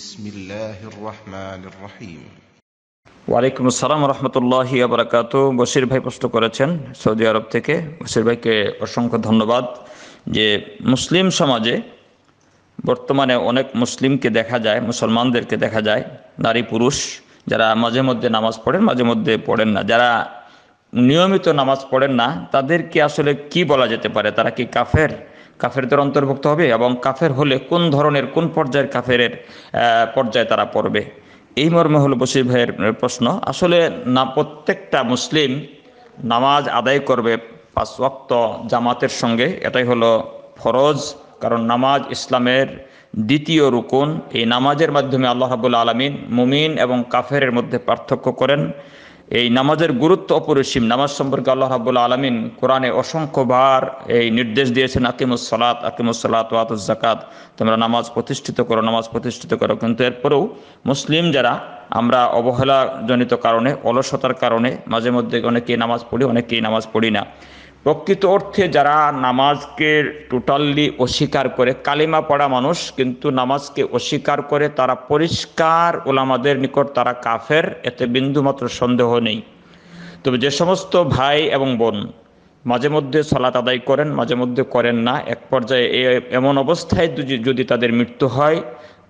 بسم الله الرحمن الرحيم ওয়ালাইকুম আসসালাম রহমতুল্লাহ আবরাকাত বসির ভাই প্রশ্ন করেছেন সৌদি আরব থেকে বসির ভাইকে অসংখ্য ধন্যবাদ যে মুসলিম সমাজে বর্তমানে অনেক মুসলিমকে দেখা যায় মুসলমানদেরকে দেখা যায় নারী পুরুষ যারা মাঝে মধ্যে নামাজ পড়েন মাঝে মধ্যে পড়েন না যারা নিয়মিত নামাজ পড়েন না তাদেরকে আসলে কি বলা যেতে পারে তারা কি কাফের কাফেরদের অন্তর্ভুক্ত হবে এবং কাফের হলে কোন ধরনের কোন পর্যায়ের কাফেরের পর্যায়ে তারা পড়বে এই মর্মে হলো বসির ভাইয়ের প্রশ্ন আসলে না প্রত্যেকটা মুসলিম নামাজ আদায় করবে পাঁচ ওয়াক্ত জামাতের সঙ্গে এটাই হলো ফরজ কারণ নামাজ ইসলামের দ্বিতীয় রুকুন এই নামাজের মাধ্যমে আল্লাহাবুল আলমিন মুমিন এবং কাফেরের মধ্যে পার্থক্য করেন এই নামাজের গুরুত্ব অপরিসীম নামাজ সম্পর্কে আল্লাহ রাবুল আলমিন কোরআনে অসংখ্যবার এই নির্দেশ দিয়েছেন আকিমুসলাত আকিমুসলাত ওয়াত জাকাত তোমরা নামাজ প্রতিষ্ঠিত করো নামাজ প্রতিষ্ঠিত করো কিন্তু এরপরেও মুসলিম যারা আমরা অবহেলাজনিত কারণে অলসতার কারণে মাঝে মধ্যে অনেকেই নামাজ পড়ি অনেকেই নামাজ পড়ি না প্রকৃত অর্থে যারা নামাজকে টোটালি অস্বীকার করে কালিমা পড়া মানুষ কিন্তু নামাজকে অস্বীকার করে তারা পরিষ্কার ওলামাদের নিকট তারা কাফের এতে বিন্দুমাত্র সন্দেহ নেই তবে যে সমস্ত ভাই এবং বোন মাঝে মধ্যে সলাত আদায় করেন মাঝে মধ্যে করেন না এক পর্যায়ে এমন অবস্থায় যদি তাদের মৃত্যু হয়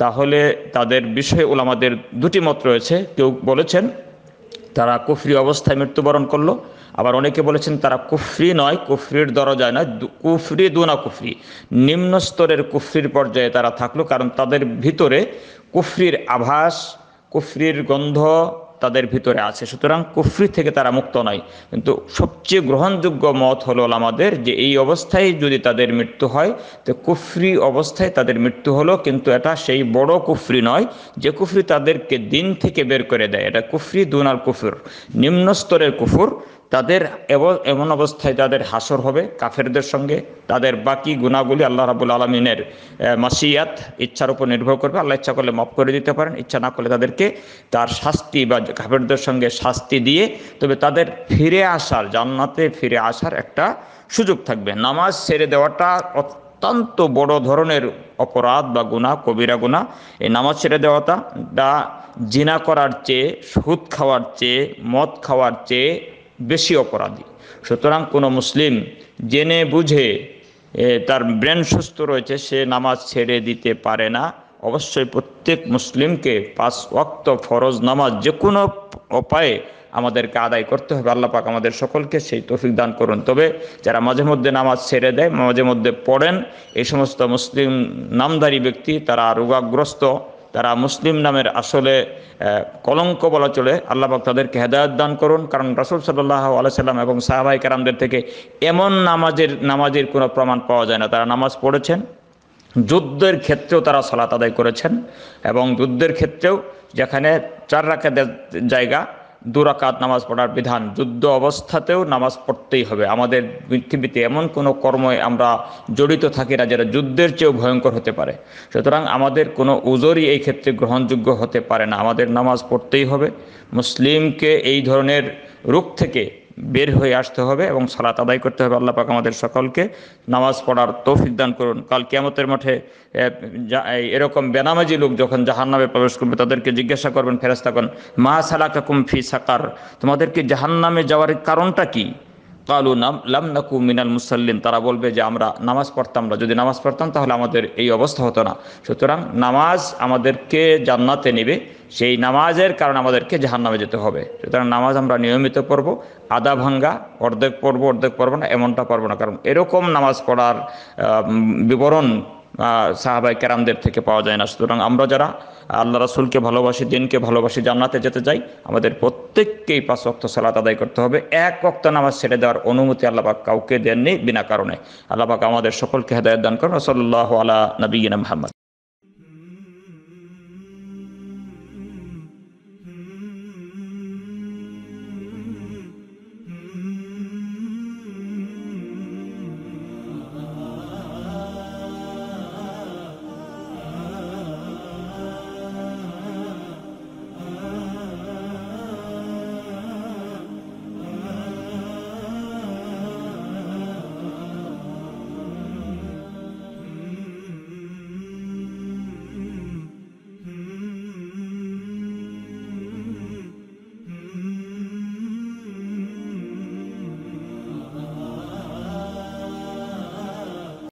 তাহলে তাদের বিষয়ে ওলামাদের দুটি মত রয়েছে কেউ বলেছেন তারা কুফরি অবস্থায় মৃত্যুবরণ করলো আবার অনেকে বলেছেন তারা কুফরি নয় কুফরির দরজায় নয় কুফরি দুনা কুফরি নিম্ন স্তরের কুফরির পর্যায়ে তারা থাকলো কারণ তাদের ভিতরে কুফরির আভাস কুফরির গন্ধ তাদের ভিতরে আছে সুতরাং কুফরি থেকে তারা মুক্ত নয় কিন্তু সবচেয়ে গ্রহণযোগ্য মত হলো আমাদের যে এই অবস্থায় যদি তাদের মৃত্যু হয় তো কুফরি অবস্থায় তাদের মৃত্যু হলো কিন্তু এটা সেই বড় কুফরি নয় যে কুফরি তাদেরকে দিন থেকে বের করে দেয় এটা কুফরি দুনাল কুফুর নিম্ন স্তরের কুফুর তাদের এমন অবস্থায় তাদের হাসর হবে কাফেরদের সঙ্গে তাদের বাকি গুণাগুলি আল্লাহ রাবুল আলমিনের মাসিয়াত ইচ্ছার উপর নির্ভর করবে আল্লাহ ইচ্ছা করলে মাফ করে দিতে পারেন ইচ্ছা না করলে তাদেরকে তার শাস্তি বা কাফেরদের সঙ্গে শাস্তি দিয়ে তবে তাদের ফিরে আসার জান্নাতে ফিরে আসার একটা সুযোগ থাকবে নামাজ ছেড়ে দেওয়াটা অত্যন্ত বড় ধরনের অপরাধ বা গুণা কবিরা গুণা এই নামাজ ছেড়ে দেওয়াটা জিনা করার চেয়ে সুদ খাওয়ার চেয়ে মদ খাওয়ার চেয়ে বেশি অপরাধী সুতরাং কোনো মুসলিম জেনে বুঝে তার ব্রেন সুস্থ রয়েছে সে নামাজ ছেড়ে দিতে পারে না অবশ্যই প্রত্যেক মুসলিমকে পাঁচ ওয়াক্ত ফরজ নামাজ যে কোনো উপায়ে আমাদেরকে আদায় করতে হবে আল্লাহ পাক আমাদের সকলকে সেই তফিক দান করুন তবে যারা মাঝে মধ্যে নামাজ ছেড়ে দেয় মাঝে মধ্যে পড়েন এই সমস্ত মুসলিম নামদারী ব্যক্তি তারা রোগাগ্রস্ত তারা মুসলিম নামের আসলে কলঙ্ক বলা চলে আল্লাহবাক তাদেরকে হেদায়ত দান করুন কারণ রাসুল সাল্লাহ আলাইসাল্লাম এবং সাহাবাই কারামদের থেকে এমন নামাজের নামাজের কোনো প্রমাণ পাওয়া যায় না তারা নামাজ পড়েছেন যুদ্ধের ক্ষেত্রেও তারা সলাত আদায় করেছেন এবং যুদ্ধের ক্ষেত্রেও যেখানে চার রাখা জায়গা দুরাকাত নামাজ পড়ার বিধান যুদ্ধ অবস্থাতেও নামাজ পড়তেই হবে আমাদের পৃথিবীতে এমন কোনো কর্মে আমরা জড়িত থাকি না যেটা যুদ্ধের চেয়েও ভয়ঙ্কর হতে পারে সুতরাং আমাদের কোনো উজোরই এই ক্ষেত্রে গ্রহণযোগ্য হতে পারে না আমাদের নামাজ পড়তেই হবে মুসলিমকে এই ধরনের রূপ থেকে বের হয়ে আসতে হবে এবং সালাত আদায় করতে হবে আল্লাহ পাক আমাদের সকলকে নামাজ পড়ার তৌফিক দান করুন কাল কেমতের মাঠে এরকম বেনামাজি লোক যখন জাহান্নামে প্রবেশ করবে তাদেরকে জিজ্ঞাসা করবেন করেন মা সালাকুম ফি সাকার তোমাদেরকে জাহান্নামে যাওয়ার কারণটা কি কালু নাম নাকু মিনাল মুসাল্লিন তারা বলবে যে আমরা নামাজ পড়তাম না যদি নামাজ পড়তাম তাহলে আমাদের এই অবস্থা হতো না সুতরাং নামাজ আমাদেরকে জান্নাতে নেবে সেই নামাজের কারণে আমাদেরকে জাহান্নামে যেতে হবে সুতরাং নামাজ আমরা নিয়মিত পড়ব আদা ভাঙ্গা অর্ধেক পড়ব অর্ধেক পড়ব না এমনটা পারবো না কারণ এরকম নামাজ পড়ার বিবরণ সাহাবাই কেরামদের থেকে পাওয়া যায় না সুতরাং আমরা যারা আল্লাহ রাসুলকে ভালোবাসি দিনকে ভালোবাসি জান্নাতে যেতে চাই আমাদের প্রত্যেককেই পাঁচ অক্ত সালাত আদায় করতে হবে এক অক্ত নামাজ ছেড়ে দেওয়ার অনুমতি আল্লাহাক কাউকে দেননি বিনা কারণে আল্লাহাক আমাদের সকলকে হেদায়ত দান করেন সাল্লাহ আলা নবীন মোহাম্মদ